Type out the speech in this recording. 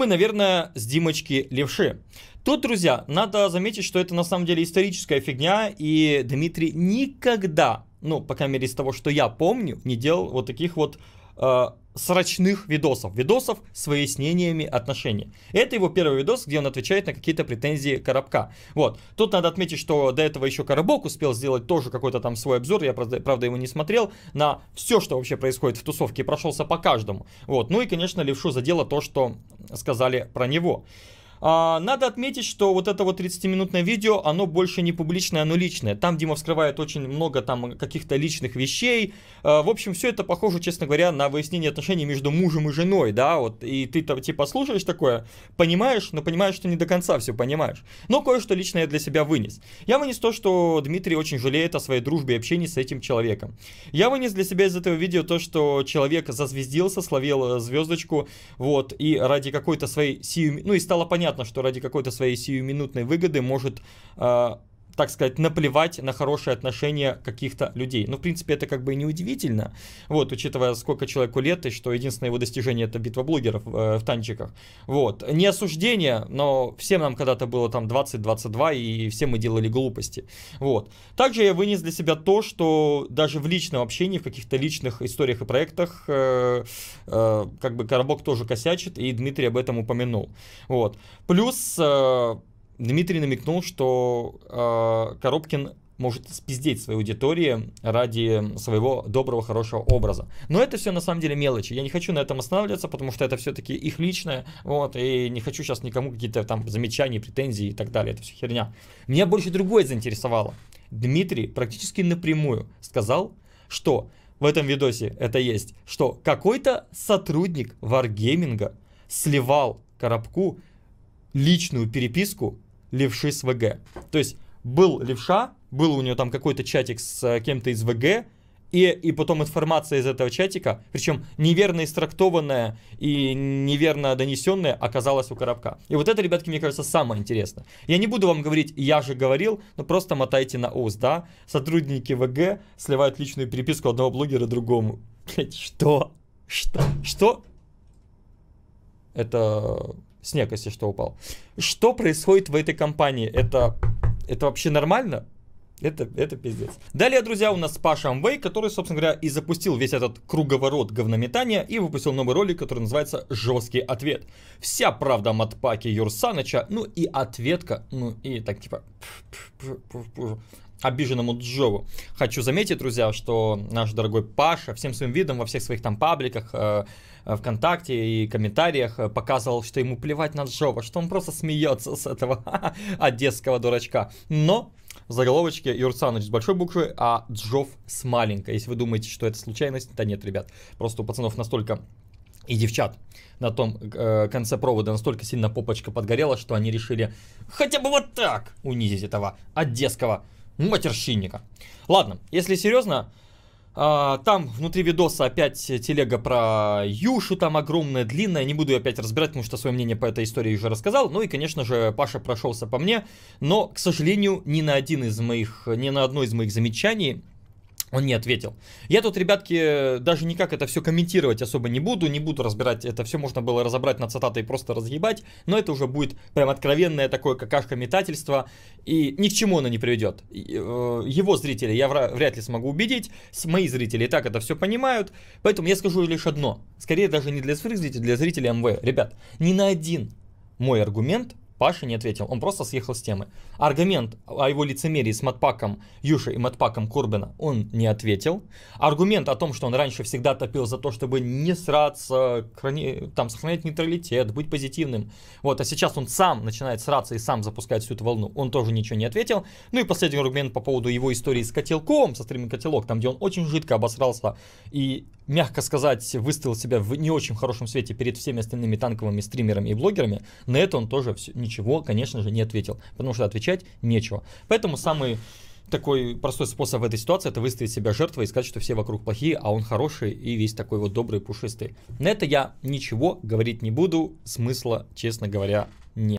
мы, наверное, с Димочки левши. Тут, друзья, надо заметить, что это на самом деле историческая фигня, и Дмитрий никогда, ну, по крайней мере, из того, что я помню, не делал вот таких вот Э, срочных видосов, видосов с выяснениями отношений. Это его первый видос, где он отвечает на какие-то претензии Коробка. Вот. Тут надо отметить, что до этого еще Коробок успел сделать тоже какой-то там свой обзор, я, правда, его не смотрел, на все, что вообще происходит в тусовке, прошелся по каждому. Вот. Ну и, конечно, Левшу задело то, что сказали про него. А, надо отметить, что вот это вот 30-минутное видео, оно больше не публичное, оно личное. Там Дима вскрывает очень много там каких-то личных вещей. А, в общем, все это похоже, честно говоря, на выяснение отношений между мужем и женой, да, вот. И ты там типа слушаешь такое, понимаешь, но понимаешь, что не до конца все понимаешь. Но кое-что личное я для себя вынес. Я вынес то, что Дмитрий очень жалеет о своей дружбе и общении с этим человеком. Я вынес для себя из этого видео то, что человек зазвездился, словил э, звездочку, вот, и ради какой-то своей сию... Ну и стало понятно, понятно, что ради какой-то своей сиюминутной выгоды может э, так сказать, наплевать на хорошие отношения каких-то людей. Ну, в принципе, это как бы и не удивительно, вот, учитывая, сколько человеку лет, и что единственное его достижение – это битва блогеров э, в танчиках. Вот. Не осуждение, но всем нам когда-то было там 20-22, и все мы делали глупости. Вот. Также я вынес для себя то, что даже в личном общении, в каких-то личных историях и проектах, э, э, как бы Коробок тоже косячит, и Дмитрий об этом упомянул. Вот. Плюс э, Дмитрий намекнул, что э, Коробкин может спиздеть своей аудитории ради своего доброго, хорошего образа. Но это все на самом деле мелочи. Я не хочу на этом останавливаться, потому что это все-таки их личное, вот, и не хочу сейчас никому какие-то там замечания, претензии и так далее. Это все херня. Меня больше другое заинтересовало. Дмитрий практически напрямую сказал, что в этом видосе это есть, что какой-то сотрудник Варгейминга сливал Коробку личную переписку левши с ВГ. То есть был левша, был у нее там какой-то чатик с э, кем-то из ВГ, и, и потом информация из этого чатика, причем неверно истрактованная и неверно донесенная, оказалась у коробка. И вот это, ребятки, мне кажется, самое интересное. Я не буду вам говорить, я же говорил, но просто мотайте на ус, да? Сотрудники ВГ сливают личную переписку одного блогера другому. Блять, что? Что? Что? Это Снег, если что, упал. Что происходит в этой компании? Это, это вообще нормально? Это, это пиздец. Далее, друзья, у нас Паша Амвей, который, собственно говоря, и запустил весь этот круговорот говнометания и выпустил новый ролик, который называется «Жесткий ответ». Вся правда матпаки Юрсаныча, ну и ответка, ну и так типа обиженному Джову. Хочу заметить, друзья, что наш дорогой Паша всем своим видом во всех своих там пабликах, э, э ВКонтакте и комментариях показывал, что ему плевать на Джова, что он просто смеется с этого одесского дурачка. Но в заголовочке Юрсаныч с большой буквы, а Джов с маленькой. Если вы думаете, что это случайность, то нет, ребят. Просто у пацанов настолько и девчат на том э, конце провода настолько сильно попочка подгорела, что они решили хотя бы вот так унизить этого одесского матерщинника. Ладно, если серьезно, а, там внутри видоса опять телега про Юшу, там огромная, длинная. Не буду ее опять разбирать, потому что свое мнение по этой истории уже рассказал. Ну и, конечно же, Паша прошелся по мне. Но, к сожалению, ни на один из моих, ни на одно из моих замечаний он не ответил. Я тут, ребятки, даже никак это все комментировать особо не буду, не буду разбирать, это все можно было разобрать на цитаты и просто разъебать, но это уже будет прям откровенное такое какашка-метательство, и ни к чему оно не приведет. Э, его зрители я вряд ли смогу убедить, мои зрители и так это все понимают, поэтому я скажу лишь одно, скорее даже не для своих зрителей, для зрителей МВ. Ребят, ни на один мой аргумент Паша не ответил, он просто съехал с темы. Аргумент о его лицемерии с Матпаком Юши и Матпаком Корбина он не ответил. Аргумент о том, что он раньше всегда топил за то, чтобы не сраться, храни... там, сохранять нейтралитет, быть позитивным. Вот, а сейчас он сам начинает сраться и сам запускает всю эту волну. Он тоже ничего не ответил. Ну и последний аргумент по поводу его истории с котелком, со стримом котелок, там, где он очень жидко обосрался и, мягко сказать, выставил себя в не очень хорошем свете перед всеми остальными танковыми стримерами и блогерами. На это он тоже все, ничего, конечно же, не ответил, потому что отвечать нечего. Поэтому самый такой простой способ в этой ситуации это выставить себя жертвой и сказать, что все вокруг плохие, а он хороший и весь такой вот добрый, пушистый. На это я ничего говорить не буду, смысла, честно говоря, нет.